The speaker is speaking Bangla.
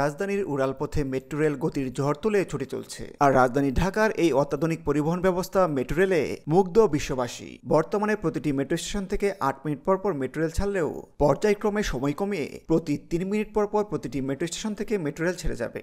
রাজধানীর উড়ালপথে মেট্রো রেল গতির ঝড় তুলে ছুটে চলছে আর রাজধানী ঢাকার এই অত্যাধুনিক পরিবহন ব্যবস্থা মেট্রো রেলে মুগ্ধ বিশ্ববাসী বর্তমানে প্রতিটি মেট্রো স্টেশন থেকে আট মিনিট পর পর মেট্রো রেল ছাড়লেও পর্যায়ক্রমে সময় কমিয়ে প্রতি তিন মিনিট পর পর প্রতিটি মেট্রো স্টেশন থেকে মেট্রো রেল ছেড়ে যাবে